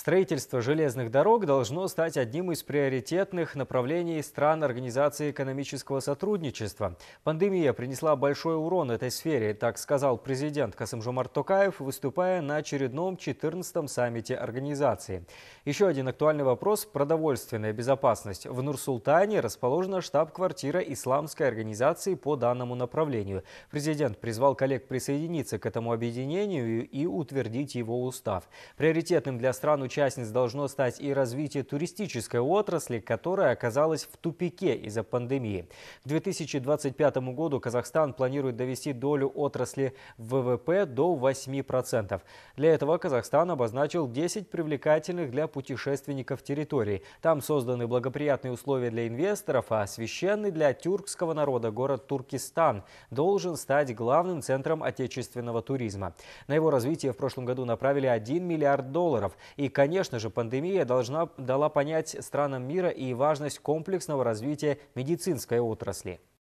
Строительство железных дорог должно стать одним из приоритетных направлений стран Организации экономического сотрудничества. Пандемия принесла большой урон этой сфере, так сказал президент Касымжумар Токаев, выступая на очередном 14-м саммите организации. Еще один актуальный вопрос – продовольственная безопасность. В Нур-Султане расположена штаб-квартира Исламской организации по данному направлению. Президент призвал коллег присоединиться к этому объединению и утвердить его устав. Приоритетным для стран участниц должно стать и развитие туристической отрасли, которая оказалась в тупике из-за пандемии. К 2025 году Казахстан планирует довести долю отрасли ВВП до 8%. Для этого Казахстан обозначил 10 привлекательных для путешественников территорий. Там созданы благоприятные условия для инвесторов, а священный для тюркского народа город Туркестан должен стать главным центром отечественного туризма. На его развитие в прошлом году направили 1 миллиард долларов. И Конечно же, пандемия должна дала понять странам мира и важность комплексного развития медицинской отрасли.